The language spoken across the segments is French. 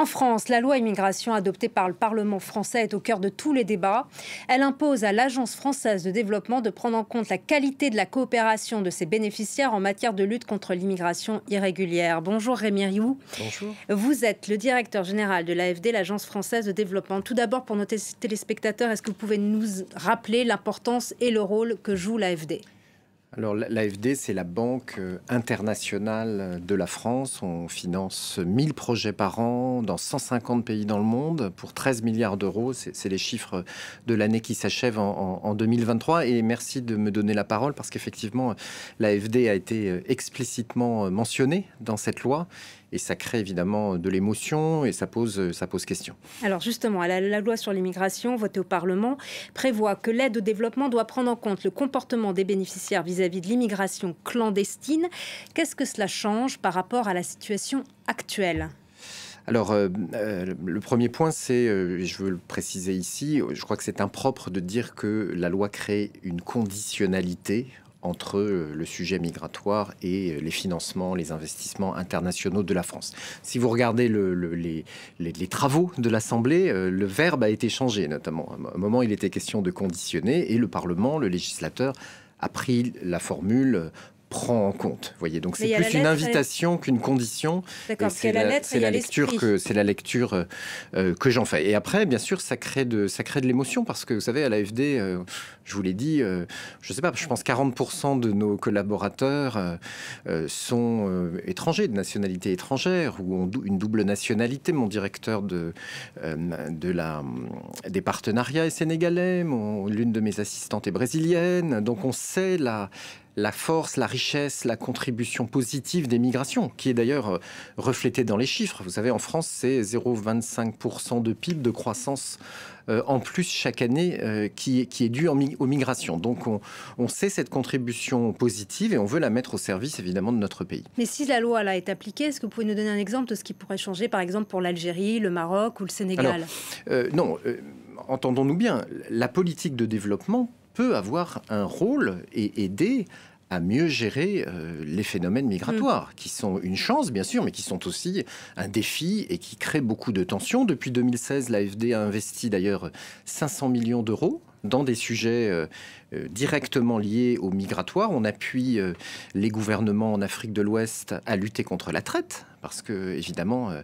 En France, la loi immigration adoptée par le Parlement français est au cœur de tous les débats. Elle impose à l'Agence française de développement de prendre en compte la qualité de la coopération de ses bénéficiaires en matière de lutte contre l'immigration irrégulière. Bonjour Rémi Rioux. Bonjour. Vous êtes le directeur général de l'AFD, l'Agence française de développement. Tout d'abord, pour nos téléspectateurs, est-ce que vous pouvez nous rappeler l'importance et le rôle que joue l'AFD alors l'AFD, c'est la banque euh, internationale euh, de la France. On finance 1000 projets par an dans 150 pays dans le monde pour 13 milliards d'euros. C'est les chiffres de l'année qui s'achève en, en, 2023. Et merci de me donner la parole parce qu'effectivement, l'AFD a été euh, explicitement mentionnée dans cette loi et ça crée évidemment euh, de l'émotion et ça pose, euh, ça pose question. Alors justement, la, loi sur l'immigration votée au Parlement prévoit que l'aide au développement doit prendre en compte le comportement des bénéficiaires vis-à-vis de l'immigration clandestine. Qu'est-ce que cela change par rapport à la situation actuelle alors, euh, le premier point, c'est, je veux le préciser ici, je crois que c'est impropre de dire que la loi crée une conditionnalité entre euh, le sujet migratoire et euh, les financements, les investissements internationaux de la France. Si vous regardez les, les, travaux de l'Assemblée, euh, le verbe a été changé, notamment. À un moment, il était question de conditionner et le Parlement, le législateur, a pris la formule prend en compte. Voyez, donc c'est plus une euh, invitation qu'une condition. C'est la, lecture que c'est la lecture euh, euh, que j'en fais. Et après, bien sûr, ça crée de ça crée de l'émotion parce que vous savez, à l'AFD, je vous l'ai dit, je je sais pas, je pense 40% de nos collaborateurs sont étrangers, de nationalité étrangère ou ont une double nationalité. Mon directeur de de la des partenariats est sénégalais, l'une de mes assistantes est brésilienne. Donc on sait la la force, la richesse, la contribution positive des migrations, qui est d'ailleurs euh, reflétée dans les chiffres. Vous savez, en France, c'est 0,25% de PIB de croissance euh, en plus chaque année euh, qui, est due aux migrations. Donc on, sait cette contribution positive et on veut la mettre au service évidemment de notre pays. Mais si la loi là est appliquée, est-ce que vous pouvez nous donner un exemple de ce qui pourrait changer par exemple pour l'Algérie, le Maroc ou le Sénégal Non, entendons-nous bien, la politique de développement peut avoir un rôle et aider à mieux gérer euh, les phénomènes migratoires, mm. qui sont une chance, bien sûr, mais qui sont aussi un défi et qui créent beaucoup de tensions. Depuis 2016, l'AFD a investi d'ailleurs 500 millions d'euros dans des sujets euh, euh, directement liés aux migratoires. On appuie les gouvernements en Afrique de l'Ouest à lutter contre la traite parce que évidemment, euh,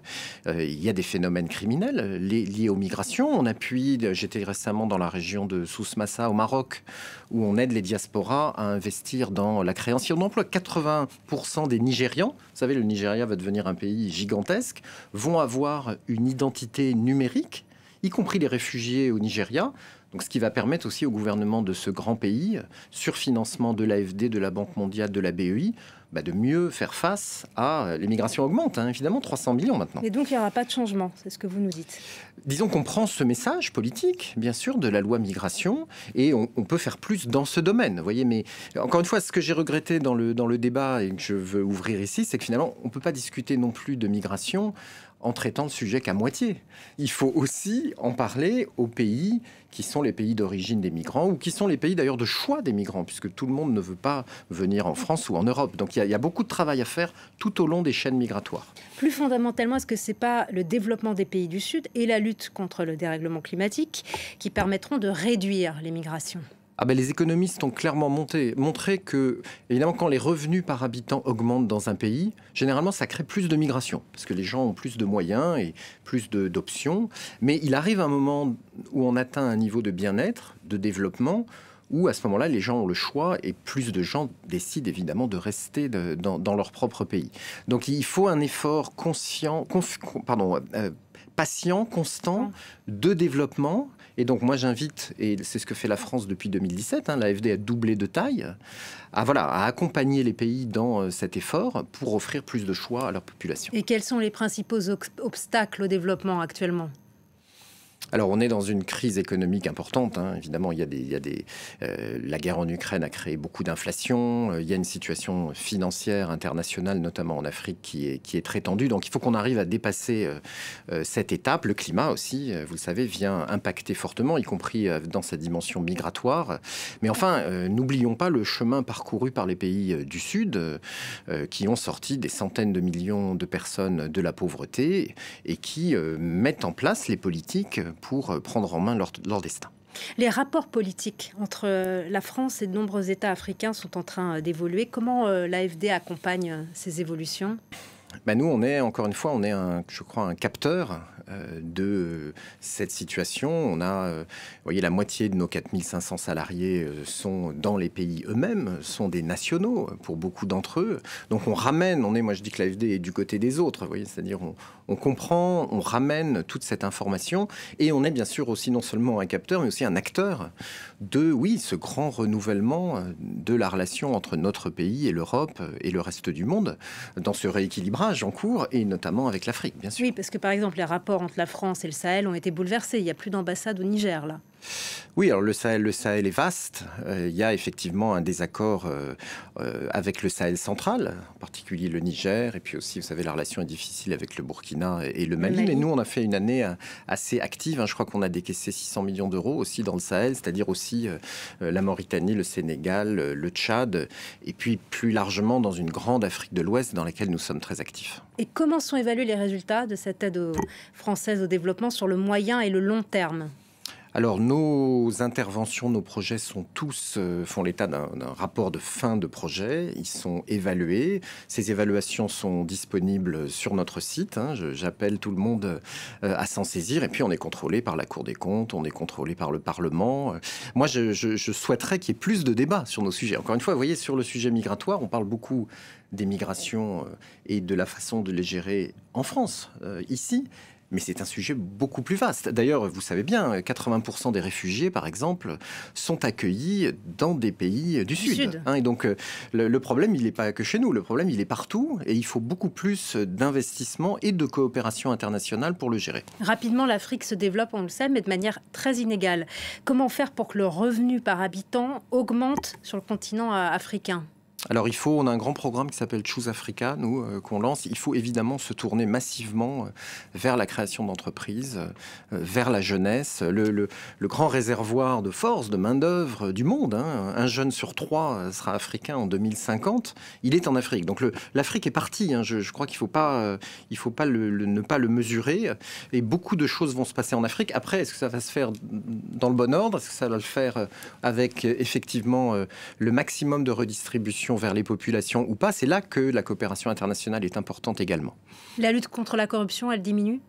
euh, il y a des phénomènes criminels euh, liés aux migrations. On appuie, j'étais récemment dans la région de Sous-Massa au Maroc, où on aide les diasporas à investir dans la création d'emplois. 80% des Nigérians, vous savez, le Nigeria va devenir un pays gigantesque, vont avoir une identité numérique y compris les réfugiés au Nigeria. Donc, ce qui va permettre aussi au gouvernement de ce grand pays, sur financement de l'AFD, de la Banque mondiale, de la BEI, bah, de mieux faire face à euh, l'immigration augmente, hein, évidemment, 300 millions maintenant. Et donc il n'y aura pas de changement, c'est ce que vous nous dites. Disons qu'on prend ce message politique, bien sûr, de la loi migration, et on, peut faire plus dans ce domaine. voyez, mais encore une fois, ce que j'ai regretté dans le, dans le débat et que je veux ouvrir ici, c'est que finalement, on ne peut pas discuter non plus de migration en traitant le sujet qu'à moitié. Il faut aussi en parler aux pays qui sont les pays d'origine des migrants ou qui sont les pays d'ailleurs de choix des migrants, puisque tout le monde ne veut pas venir en France ou en Europe. Donc il y, a, beaucoup de travail à faire tout au long des chaînes migratoires. Plus fondamentalement, est-ce que ce n'est pas le développement des pays du Sud et la lutte contre le dérèglement climatique qui permettront de réduire les migrations ah ben, les économistes ont clairement montré que, évidemment, quand les revenus par habitant augmentent dans un pays, généralement, ça crée plus de migration, parce que les gens ont plus de moyens et plus d'options. Mais il arrive un moment où on atteint un niveau de bien-être, de développement, où à ce moment-là, les gens ont le choix et plus de gens décident évidemment de rester dans, leur propre pays. Donc il faut un effort conscient, pardon, euh, patient, constant de développement. Et donc moi j'invite, et c'est ce que fait la France depuis 2017, l'AFD a doublé de taille, à, voilà, à accompagner les pays dans euh, cet effort pour offrir plus de choix à leur population. Et quels sont les principaux obstacles au développement actuellement alors on est dans une crise économique importante. Hein. Évidemment, il y a des, euh, la guerre en Ukraine a créé beaucoup d'inflation. Euh, il y a une situation financière internationale, notamment en Afrique, qui est, très tendue. Donc il faut qu'on arrive à dépasser euh, cette étape. Le climat aussi, vous le savez, vient impacter fortement, y compris dans sa dimension migratoire. Mais enfin, n'oublions pas le chemin parcouru par les pays du Sud, qui ont sorti des centaines de millions de personnes de la pauvreté et qui mettent en place les politiques pour euh, prendre en main leur, destin. Les rapports politiques entre euh, la France et de nombreux États africains sont en train euh, d'évoluer. Comment l'AFD accompagne ces évolutions bah, nous, on est, encore une fois, on est, un, je crois, un capteur euh, de cette situation. On a, euh, vous voyez, la moitié de nos 4500 salariés euh, sont dans les pays eux-mêmes, sont des nationaux pour beaucoup d'entre eux. Donc on ramène, on est, moi je dis que l'AFD est du côté des autres, vous voyez, c'est-à-dire on, on, comprend, on ramène toute cette information et on est bien sûr aussi non seulement un capteur, mais aussi un acteur de, oui, ce grand renouvellement de la relation entre notre pays et l'Europe et le reste du monde dans ce rééquilibrage en cours, et notamment avec l'Afrique, bien sûr. Oui, parce que par exemple, les rapports entre la France et le Sahel ont été bouleversés. Il n'y a plus d'ambassade au Niger, là. Oui, alors le Sahel, est vaste. Euh, il y a effectivement un désaccord euh, euh, avec le Sahel central, en particulier le Niger, et puis aussi, vous savez, la relation est difficile avec le Burkina et, le, Mali. Mais nous, on a fait une année assez active. Hein. Je crois qu'on a décaissé 600 millions d'euros aussi dans le Sahel, c'est-à-dire aussi la Mauritanie, le Sénégal, le Tchad, et puis plus largement dans une grande Afrique de l'Ouest dans laquelle nous sommes très actifs. Et comment sont évalués les résultats de cette aide française au développement sur le moyen et le long terme alors, nos interventions, nos projets sont tous, euh, font l'état d'un rapport de fin de projet. Ils sont évalués. Ces évaluations sont disponibles sur notre site. Hein. J'appelle tout le monde euh, à s'en saisir. Et puis, on est contrôlé par la Cour des comptes, on est contrôlé par le Parlement. Moi, je, souhaiterais qu'il y ait plus de débats sur nos sujets. Encore une fois, vous voyez, sur le sujet migratoire, on parle beaucoup des migrations euh, et de la façon de les gérer en France, ici. Mais c'est un sujet beaucoup plus vaste. D'ailleurs, vous savez bien, 80% des réfugiés, par exemple, sont accueillis dans des pays du, Sud. Hein, et donc, euh, le, problème, il n'est pas que chez nous, le problème, il est partout. Et il faut beaucoup plus d'investissement et de coopération internationale pour le gérer. Rapidement, l'Afrique se développe, on le sait, mais de manière très inégale. Comment faire pour que le revenu par habitant augmente sur le continent euh, africain alors il faut, on a un grand programme qui s'appelle Choose Africa, nous, euh, qu'on lance. Il faut évidemment se tourner massivement euh, vers la création d'entreprises, euh, vers la jeunesse, le, grand réservoir de force, de main-d'œuvre du monde. Hein. Un jeune sur trois sera africain en 2050. Il est en Afrique. Donc l'Afrique est partie. Hein. Je, crois qu'il ne faut pas, il faut pas ne pas le mesurer. Et beaucoup de choses vont se passer en Afrique. Après, est-ce que ça va se faire dans le bon ordre Est-ce que ça va le faire avec effectivement le maximum de redistribution vers les populations ou pas, c'est là que la coopération internationale est importante également. La lutte contre la corruption, elle diminue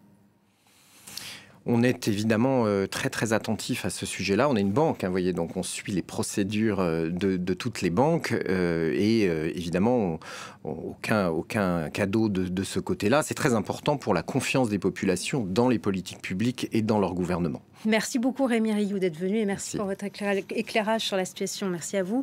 on est évidemment euh, très très attentif à ce sujet-là. On est une banque, hein, voyez, donc on suit les procédures euh, de, toutes les banques euh, et évidemment aucun aucun cadeau de, ce côté-là. C'est très important pour la confiance des populations dans les politiques publiques et dans leur gouvernement. Merci beaucoup Rémi Rioux d'être venu et merci, pour votre éclairage sur la situation. Merci à vous.